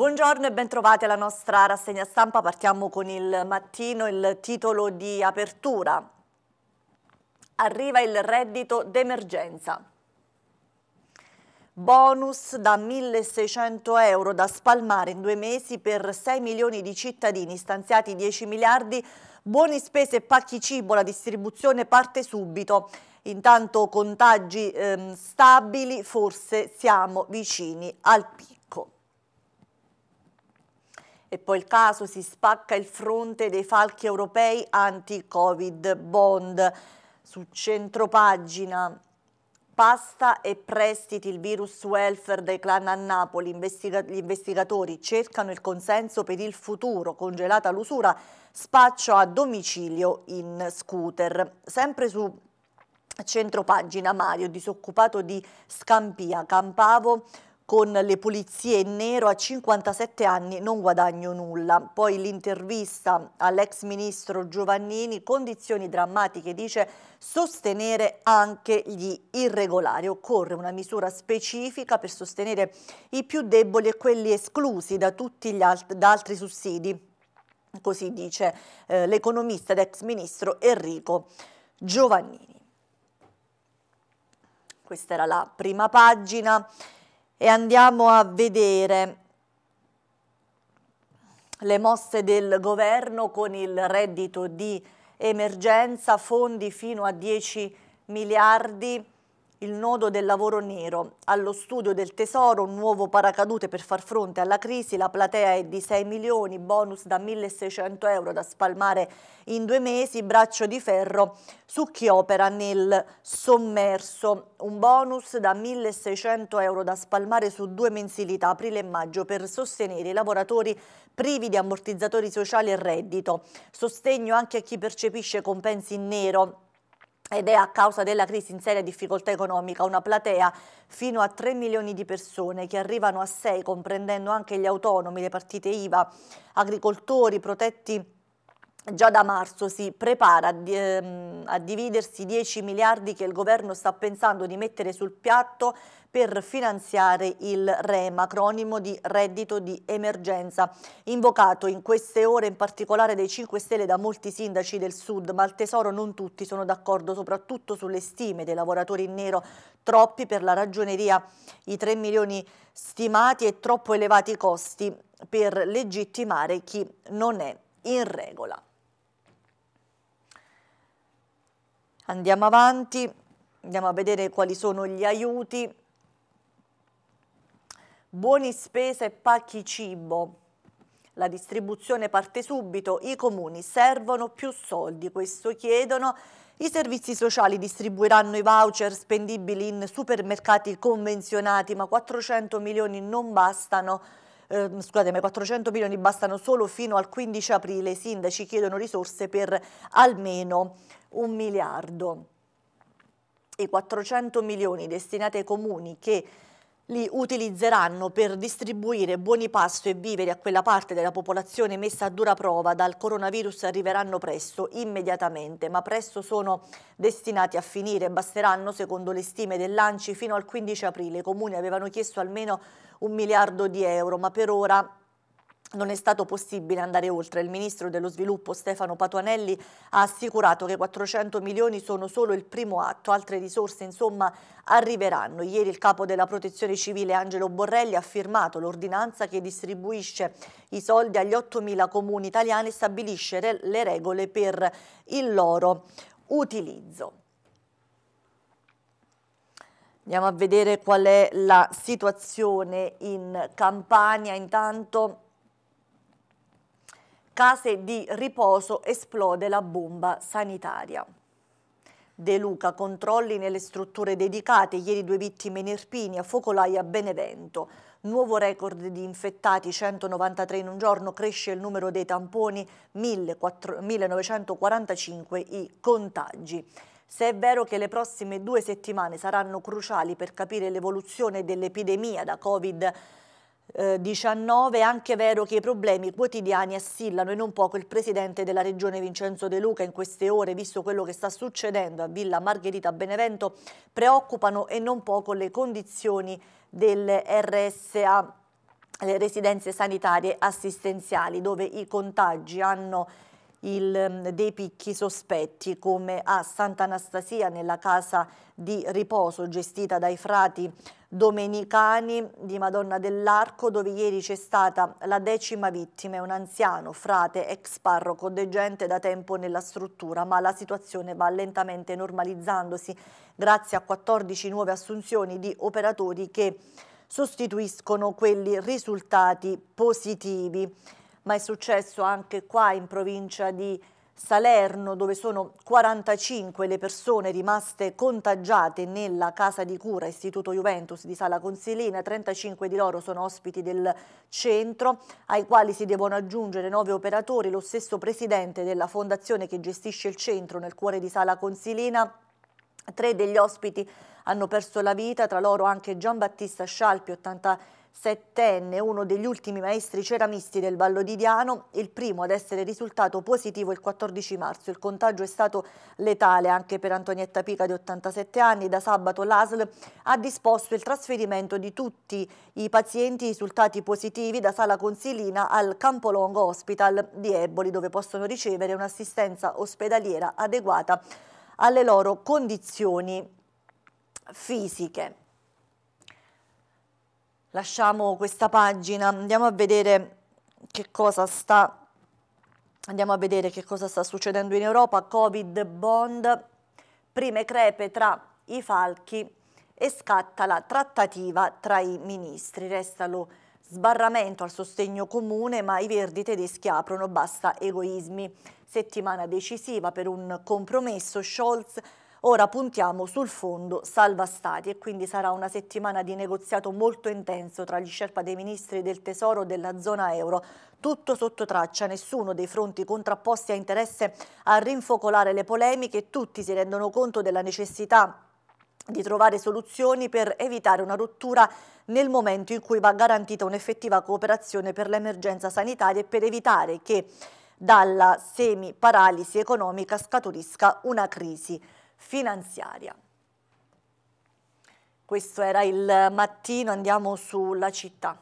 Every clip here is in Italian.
Buongiorno e bentrovati alla nostra rassegna stampa. Partiamo con il mattino, il titolo di apertura. Arriva il reddito d'emergenza. Bonus da 1.600 euro da spalmare in due mesi per 6 milioni di cittadini, stanziati 10 miliardi, buoni spese e pacchi cibo, la distribuzione parte subito. Intanto contagi ehm, stabili, forse siamo vicini al picco. E poi il caso si spacca il fronte dei falchi europei anti-Covid bond su centropagina. Pasta e prestiti, il virus welfare dei clan a Napoli, Investiga gli investigatori cercano il consenso per il futuro, congelata l'usura, spaccio a domicilio in scooter. Sempre su centropagina Mario, disoccupato di Scampia, Campavo con le pulizie in nero a 57 anni non guadagno nulla. Poi l'intervista all'ex ministro Giovannini, condizioni drammatiche, dice sostenere anche gli irregolari. Occorre una misura specifica per sostenere i più deboli e quelli esclusi da tutti gli alt da altri sussidi. Così dice eh, l'economista ed ex ministro Enrico Giovannini. Questa era la prima pagina e andiamo a vedere le mosse del governo con il reddito di emergenza, fondi fino a 10 miliardi il nodo del lavoro nero. Allo studio del Tesoro un nuovo paracadute per far fronte alla crisi, la platea è di 6 milioni, bonus da 1.600 euro da spalmare in due mesi, braccio di ferro su chi opera nel sommerso, un bonus da 1.600 euro da spalmare su due mensilità, aprile e maggio, per sostenere i lavoratori privi di ammortizzatori sociali e reddito. Sostegno anche a chi percepisce compensi in nero ed è a causa della crisi in seria difficoltà economica una platea fino a 3 milioni di persone che arrivano a 6 comprendendo anche gli autonomi, le partite IVA, agricoltori, protetti Già da marzo si prepara ehm, a dividersi 10 miliardi che il governo sta pensando di mettere sul piatto per finanziare il REMA, acronimo di reddito di emergenza, invocato in queste ore in particolare dai 5 Stelle da molti sindaci del Sud, ma al Tesoro non tutti sono d'accordo, soprattutto sulle stime dei lavoratori in nero, troppi per la ragioneria i 3 milioni stimati e troppo elevati i costi per legittimare chi non è in regola. Andiamo avanti, andiamo a vedere quali sono gli aiuti. Buoni spese e pacchi cibo. La distribuzione parte subito, i comuni servono più soldi, questo chiedono. I servizi sociali distribuiranno i voucher spendibili in supermercati convenzionati, ma 400 milioni non bastano eh, scusate, 400 milioni bastano solo fino al 15 aprile, i sindaci chiedono risorse per almeno un miliardo. I 400 milioni destinati ai comuni che li utilizzeranno per distribuire buoni pasto e viveri a quella parte della popolazione messa a dura prova dal coronavirus arriveranno presto, immediatamente, ma presto sono destinati a finire. Basteranno, secondo le stime del dell'ANCI, fino al 15 aprile. I comuni avevano chiesto almeno un miliardo di euro, ma per ora non è stato possibile andare oltre. Il ministro dello sviluppo Stefano Patuanelli ha assicurato che 400 milioni sono solo il primo atto, altre risorse insomma arriveranno. Ieri il capo della protezione civile Angelo Borrelli ha firmato l'ordinanza che distribuisce i soldi agli 8.000 comuni italiani e stabilisce le regole per il loro utilizzo. Andiamo a vedere qual è la situazione in Campania. Intanto Case di riposo esplode la bomba sanitaria. De Luca, controlli nelle strutture dedicate, ieri due vittime in Irpinia, focolai a Benevento. Nuovo record di infettati, 193 in un giorno, cresce il numero dei tamponi, 1945 i contagi. Se è vero che le prossime due settimane saranno cruciali per capire l'evoluzione dell'epidemia da Covid-19, eh, 19 è anche vero che i problemi quotidiani assillano e non poco il presidente della regione Vincenzo De Luca in queste ore, visto quello che sta succedendo a Villa Margherita Benevento, preoccupano e non poco le condizioni delle RSA, le residenze sanitarie assistenziali, dove i contagi hanno il, mm, dei picchi sospetti come a Sant'Anastasia nella casa di riposo gestita dai frati domenicani di Madonna dell'Arco dove ieri c'è stata la decima vittima, un anziano frate ex parroco degente da tempo nella struttura ma la situazione va lentamente normalizzandosi grazie a 14 nuove assunzioni di operatori che sostituiscono quelli risultati positivi ma è successo anche qua in provincia di Salerno dove sono 45 le persone rimaste contagiate nella casa di cura Istituto Juventus di Sala Consilina, 35 di loro sono ospiti del centro ai quali si devono aggiungere nove operatori, lo stesso presidente della fondazione che gestisce il centro nel cuore di Sala Consilina, tre degli ospiti hanno perso la vita, tra loro anche Gian Battista Scialpi, 83 settenne, uno degli ultimi maestri ceramisti del di Diano, il primo ad essere risultato positivo il 14 marzo. Il contagio è stato letale anche per Antonietta Pica di 87 anni. Da sabato l'ASL ha disposto il trasferimento di tutti i pazienti risultati positivi da Sala Consilina al Campolongo Hospital di Eboli, dove possono ricevere un'assistenza ospedaliera adeguata alle loro condizioni fisiche lasciamo questa pagina, andiamo a vedere che cosa sta Andiamo a vedere che cosa sta succedendo in Europa. Covid bond, prime crepe tra i falchi e scatta la trattativa tra i ministri. Resta lo sbarramento al sostegno comune, ma i verdi tedeschi aprono basta egoismi. Settimana decisiva per un compromesso. Scholz Ora puntiamo sul fondo salva stati e quindi sarà una settimana di negoziato molto intenso tra gli sherpa dei ministri del tesoro della zona euro. Tutto sotto traccia, nessuno dei fronti contrapposti ha interesse a rinfocolare le polemiche, tutti si rendono conto della necessità di trovare soluzioni per evitare una rottura nel momento in cui va garantita un'effettiva cooperazione per l'emergenza sanitaria e per evitare che dalla semi-paralisi economica scaturisca una crisi finanziaria. Questo era il mattino, andiamo sulla città.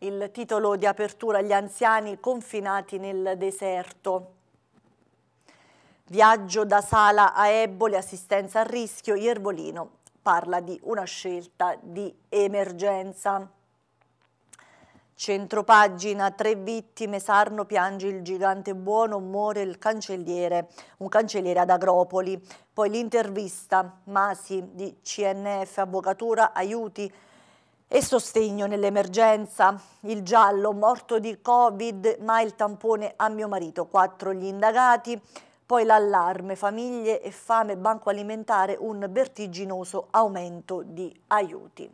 Il titolo di apertura Gli anziani confinati nel deserto. Viaggio da Sala a Eboli, assistenza a rischio, Iervolino parla di una scelta di emergenza. Centropagina, tre vittime, Sarno piange il gigante buono, muore il cancelliere, un cancelliere ad Agropoli. Poi l'intervista, Masi di CNF, avvocatura, aiuti e sostegno nell'emergenza. Il giallo, morto di Covid, ma il tampone a mio marito, quattro gli indagati. Poi l'allarme, famiglie e fame, banco alimentare, un vertiginoso aumento di aiuti.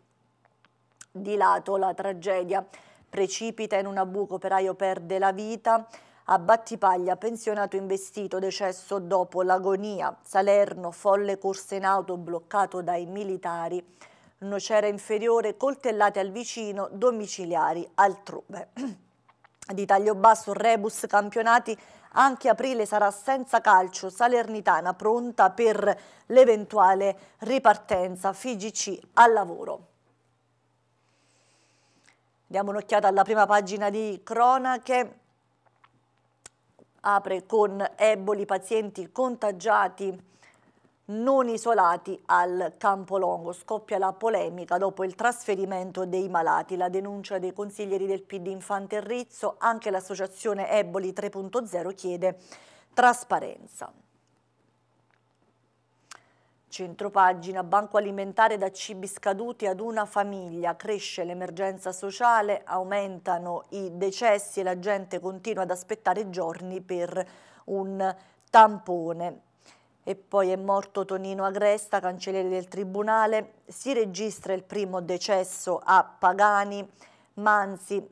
Di lato la tragedia precipita in un abuco operaio perde la vita. A Battipaglia, pensionato investito, decesso dopo l'agonia. Salerno, folle corsa in auto bloccato dai militari. Nocera inferiore, coltellate al vicino, domiciliari altrove. Di taglio basso, rebus campionati, anche aprile sarà senza calcio, Salernitana pronta per l'eventuale ripartenza, FIGC al lavoro. Diamo un'occhiata alla prima pagina di cronache. Apre con eboli pazienti contagiati non isolati al Campolongo. Scoppia la polemica dopo il trasferimento dei malati, la denuncia dei consiglieri del PD Infanterrizzo, anche l'associazione Eboli 3.0 chiede trasparenza. Centropagina, banco alimentare da cibi scaduti ad una famiglia, cresce l'emergenza sociale, aumentano i decessi e la gente continua ad aspettare giorni per un tampone. E poi è morto Tonino Agresta, cancelliere del Tribunale, si registra il primo decesso a Pagani, Manzi,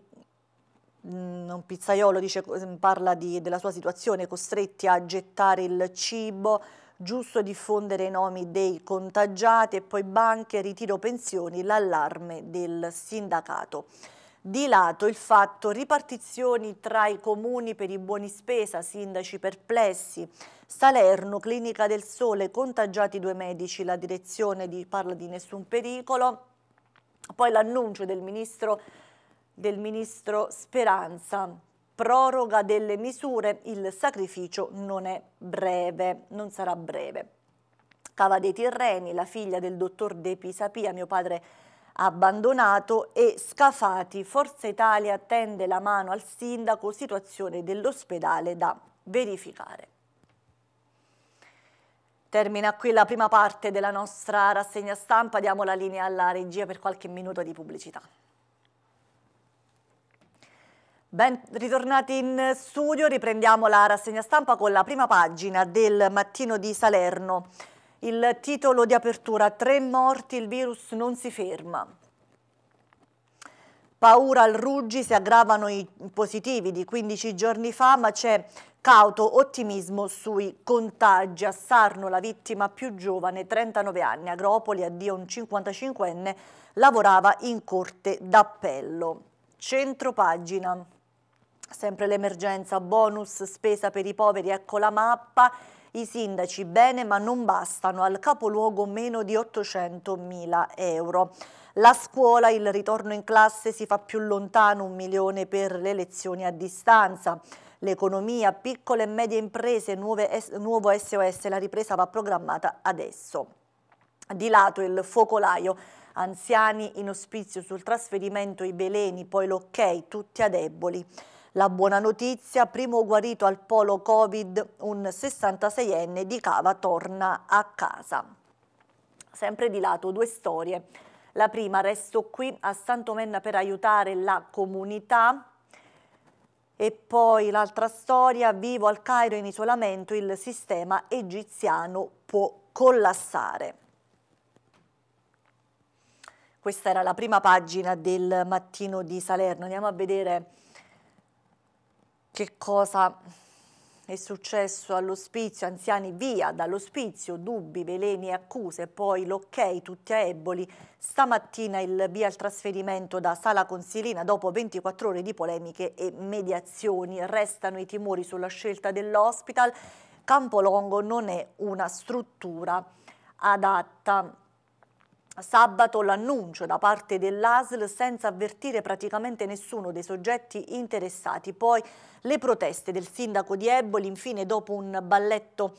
mm, un pizzaiolo dice, mm, parla di, della sua situazione, costretti a gettare il cibo, giusto diffondere i nomi dei contagiati e poi banche, ritiro pensioni, l'allarme del sindacato. Di lato il fatto ripartizioni tra i comuni per i buoni spesa, sindaci perplessi, Salerno, Clinica del Sole, contagiati due medici, la direzione di, parla di nessun pericolo, poi l'annuncio del, del ministro Speranza proroga delle misure, il sacrificio non è breve, non sarà breve. Cava dei Tirreni, la figlia del dottor De Pisapia, mio padre abbandonato e Scafati, Forza Italia tende la mano al sindaco, situazione dell'ospedale da verificare. Termina qui la prima parte della nostra rassegna stampa, diamo la linea alla regia per qualche minuto di pubblicità. Ben ritornati in studio, riprendiamo la rassegna stampa con la prima pagina del mattino di Salerno. Il titolo di apertura, tre morti, il virus non si ferma. Paura al Ruggi, si aggravano i positivi di 15 giorni fa, ma c'è cauto ottimismo sui contagi. A Sarno la vittima più giovane, 39 anni, Agropoli, addio un 55enne, lavorava in corte d'appello. Centro pagina. Sempre l'emergenza, bonus, spesa per i poveri, ecco la mappa. I sindaci bene ma non bastano, al capoluogo meno di 800 mila euro. La scuola, il ritorno in classe si fa più lontano, un milione per le lezioni a distanza. L'economia, piccole e medie imprese, nuove, nuovo SOS, la ripresa va programmata adesso. Di lato il focolaio, anziani in ospizio sul trasferimento i veleni, poi l'ok, tutti a deboli. La buona notizia, primo guarito al polo Covid, un 66enne di Cava torna a casa. Sempre di lato due storie. La prima, resto qui a Santomenna per aiutare la comunità. E poi l'altra storia, vivo al Cairo in isolamento, il sistema egiziano può collassare. Questa era la prima pagina del mattino di Salerno. Andiamo a vedere che cosa è successo all'ospizio, anziani via dall'ospizio, dubbi, veleni e accuse, poi l'ok, tutti a Eboli, stamattina il via al trasferimento da Sala Consilina dopo 24 ore di polemiche e mediazioni, restano i timori sulla scelta dell'ospital. Campolongo non è una struttura adatta Sabato l'annuncio da parte dell'ASL senza avvertire praticamente nessuno dei soggetti interessati, poi le proteste del sindaco di Eboli, infine dopo un balletto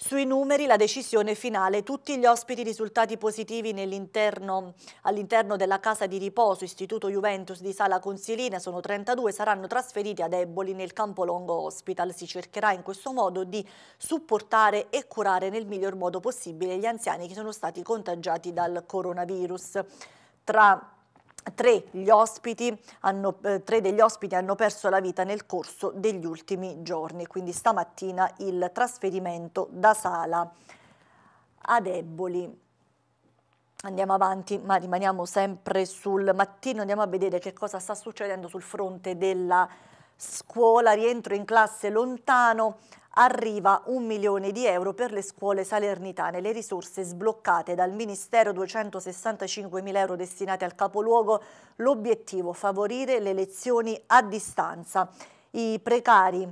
sui numeri la decisione finale, tutti gli ospiti risultati positivi all'interno all della casa di riposo Istituto Juventus di Sala Consilina sono 32, saranno trasferiti ad Eboli nel Campolongo Hospital. Si cercherà in questo modo di supportare e curare nel miglior modo possibile gli anziani che sono stati contagiati dal coronavirus. Tra Tre, hanno, eh, tre, degli ospiti hanno perso la vita nel corso degli ultimi giorni, quindi stamattina il trasferimento da Sala ad Eboli. Andiamo avanti, ma rimaniamo sempre sul mattino, andiamo a vedere che cosa sta succedendo sul fronte della scuola, rientro in classe lontano, arriva un milione di euro per le scuole salernitane. Le risorse sbloccate dal Ministero 265 mila euro destinate al capoluogo, l'obiettivo favorire le lezioni a distanza. I precari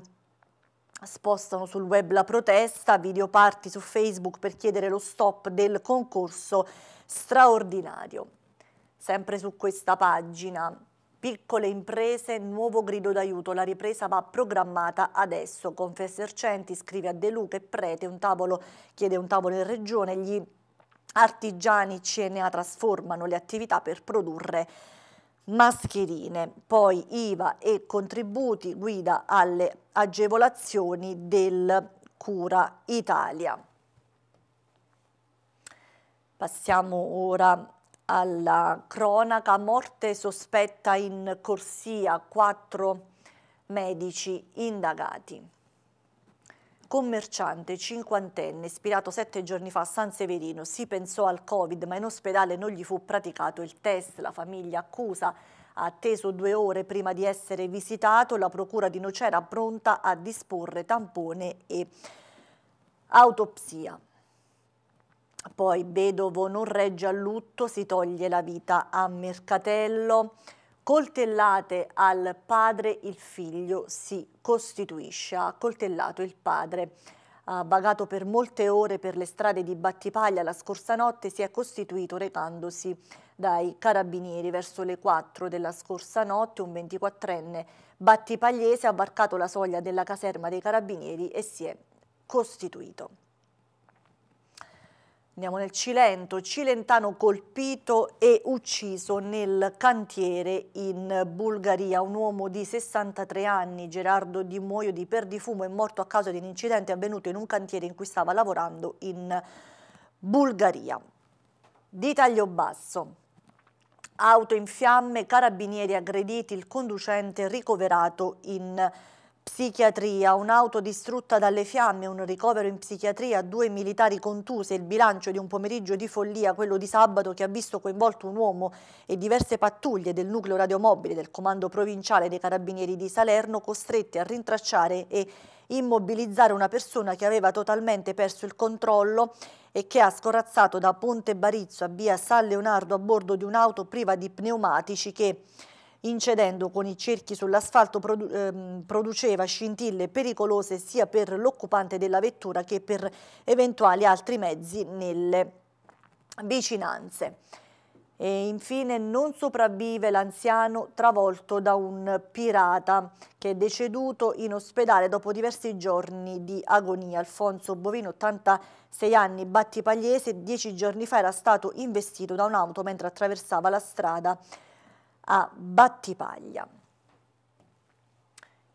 spostano sul web la protesta, video parti su Facebook per chiedere lo stop del concorso straordinario. Sempre su questa pagina Piccole imprese, nuovo grido d'aiuto, la ripresa va programmata adesso. Confessercenti scrive a De Luca e Prete, un tavolo, chiede un tavolo in regione, gli artigiani CNA trasformano le attività per produrre mascherine, poi IVA e contributi guida alle agevolazioni del Cura Italia. Passiamo ora alla cronaca, morte sospetta in corsia, quattro medici indagati. Commerciante cinquantenne, ispirato sette giorni fa a San Severino, si pensò al Covid ma in ospedale non gli fu praticato il test, la famiglia accusa ha atteso due ore prima di essere visitato, la procura di Nocera pronta a disporre tampone e autopsia. Poi vedovo non regge al lutto, si toglie la vita a Mercatello. Coltellate al padre il figlio si costituisce, ha coltellato il padre. Ha vagato per molte ore per le strade di Battipaglia la scorsa notte, si è costituito recandosi dai carabinieri verso le 4 della scorsa notte. Un 24enne battipagliese ha varcato la soglia della caserma dei carabinieri e si è costituito. Andiamo nel Cilento, cilentano colpito e ucciso nel cantiere in Bulgaria. Un uomo di 63 anni, Gerardo Di Muoio di Perdifumo, è morto a causa di un incidente avvenuto in un cantiere in cui stava lavorando in Bulgaria. Di taglio basso. Auto in fiamme, carabinieri aggrediti, il conducente ricoverato in Bulgaria. Psichiatria, un'auto distrutta dalle fiamme, un ricovero in psichiatria, due militari contusi, il bilancio di un pomeriggio di follia, quello di sabato che ha visto coinvolto un uomo e diverse pattuglie del nucleo radiomobile del comando provinciale dei carabinieri di Salerno costrette a rintracciare e immobilizzare una persona che aveva totalmente perso il controllo e che ha scorazzato da Ponte Barizzo a via San Leonardo a bordo di un'auto priva di pneumatici che incedendo con i cerchi sull'asfalto produ ehm, produceva scintille pericolose sia per l'occupante della vettura che per eventuali altri mezzi nelle vicinanze. E infine non sopravvive l'anziano travolto da un pirata che è deceduto in ospedale dopo diversi giorni di agonia. Alfonso Bovino, 86 anni, battipagliese, dieci giorni fa era stato investito da un'auto mentre attraversava la strada a Battipaglia.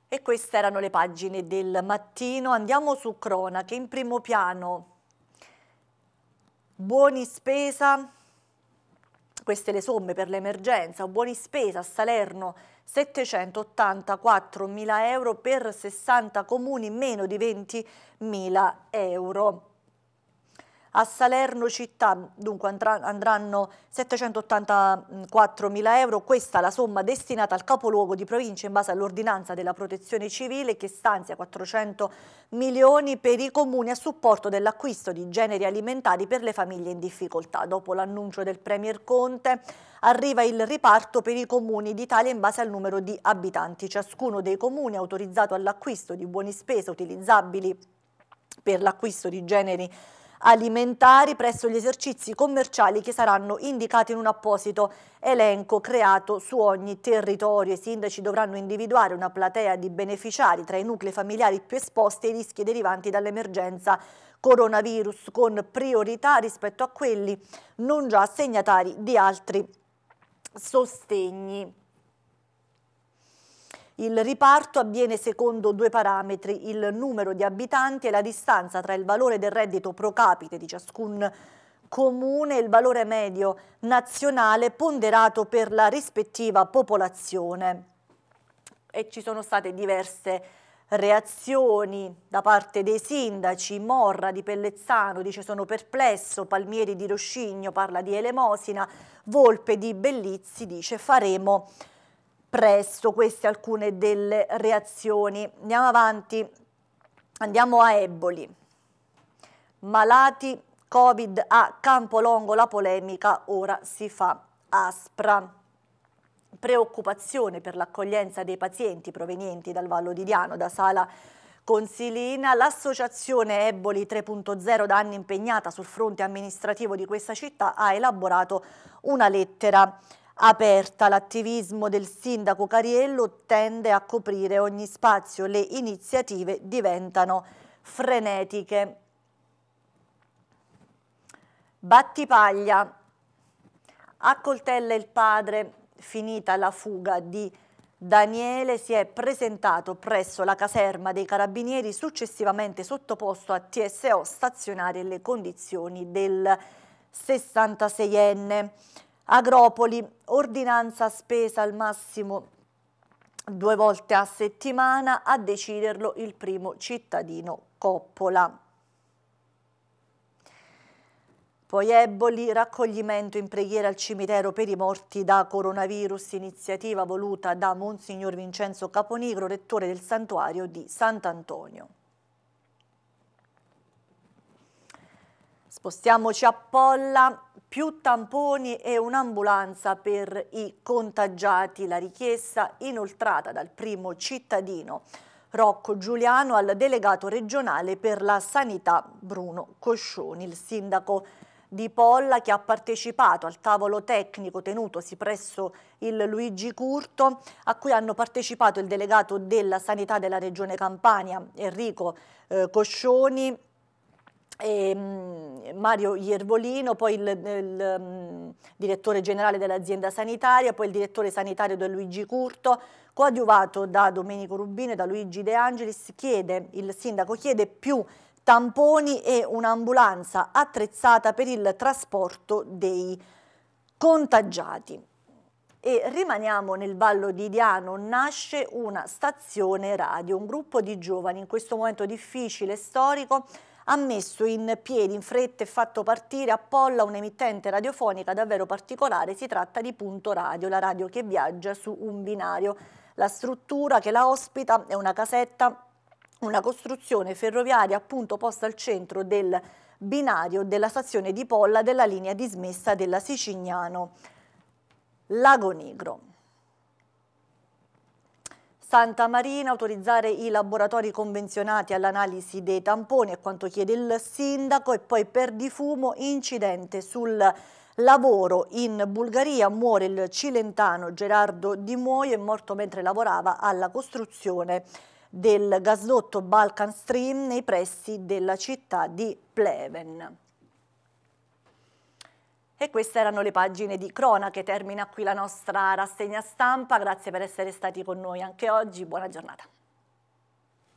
E queste erano le pagine del mattino. Andiamo su cronache. In primo piano, buoni spesa, queste le somme per l'emergenza, buoni spesa a Salerno 784 mila euro per 60 comuni, meno di 20 mila euro. A Salerno città dunque andranno 784 mila euro, questa è la somma destinata al capoluogo di provincia in base all'ordinanza della protezione civile che stanzia 400 milioni per i comuni a supporto dell'acquisto di generi alimentari per le famiglie in difficoltà. Dopo l'annuncio del Premier Conte arriva il riparto per i comuni d'Italia in base al numero di abitanti. Ciascuno dei comuni è autorizzato all'acquisto di buoni spesa utilizzabili per l'acquisto di generi alimentari alimentari presso gli esercizi commerciali che saranno indicati in un apposito elenco creato su ogni territorio. I sindaci dovranno individuare una platea di beneficiari tra i nuclei familiari più esposti ai rischi derivanti dall'emergenza coronavirus con priorità rispetto a quelli non già assegnatari di altri sostegni. Il riparto avviene secondo due parametri, il numero di abitanti e la distanza tra il valore del reddito pro capite di ciascun comune e il valore medio nazionale ponderato per la rispettiva popolazione. E ci sono state diverse reazioni da parte dei sindaci, Morra di Pellezzano dice sono perplesso, Palmieri di Roscigno parla di elemosina, Volpe di Bellizzi dice faremo presto queste alcune delle reazioni. Andiamo avanti, andiamo a Eboli. Malati Covid a Campolongo, la polemica ora si fa aspra preoccupazione per l'accoglienza dei pazienti provenienti dal Vallo di Diano, da Sala Consilina, l'associazione Eboli 3.0 da anni impegnata sul fronte amministrativo di questa città ha elaborato una lettera aperta, l'attivismo del sindaco Cariello tende a coprire ogni spazio, le iniziative diventano frenetiche. Battipaglia accoltella il padre, finita la fuga di Daniele, si è presentato presso la caserma dei carabinieri, successivamente sottoposto a TSO stazionaria e le condizioni del 66enne. Agropoli, ordinanza spesa al massimo due volte a settimana, a deciderlo il primo cittadino Coppola. Poi Eboli, raccoglimento in preghiera al cimitero per i morti da coronavirus, iniziativa voluta da Monsignor Vincenzo Caponigro, rettore del santuario di Sant'Antonio. Spostiamoci a Polla, più tamponi e un'ambulanza per i contagiati, la richiesta inoltrata dal primo cittadino Rocco Giuliano al delegato regionale per la sanità Bruno Coscioni, il sindaco di Polla che ha partecipato al tavolo tecnico tenutosi presso il Luigi Curto a cui hanno partecipato il delegato della sanità della regione Campania Enrico eh, Coscioni e ehm, Mario Iervolino, poi il, il, il, mm, direttore generale dell'azienda sanitaria, poi il direttore sanitario da Luigi Curto, coadiuvato da Domenico Rubino e da Luigi De Angelis, chiede, il sindaco chiede più tamponi e un'ambulanza attrezzata per il trasporto dei contagiati. E rimaniamo nel Vallo di Diano, nasce una stazione radio, un gruppo di giovani in questo momento difficile e storico ha messo in piedi in fretta e fatto partire a Polla un'emittente radiofonica davvero particolare, si tratta di Punto Radio, la radio che viaggia su un binario. La struttura che la ospita è una casetta, una costruzione ferroviaria appunto posta al centro del binario della stazione di Polla della linea dismessa della Sicignano. Lago Negro. Santa Marina autorizzare i laboratori convenzionati all'analisi dei tamponi, è quanto chiede il sindaco, e poi per difumo incidente sul lavoro in Bulgaria, muore il cilentano Gerardo Di Muoio, è morto mentre lavorava alla costruzione del gasdotto Balkan Stream nei pressi della città di Pleven. E queste erano le pagine di Crona che termina qui la nostra rassegna stampa. Grazie per essere stati con noi anche oggi. Buona giornata.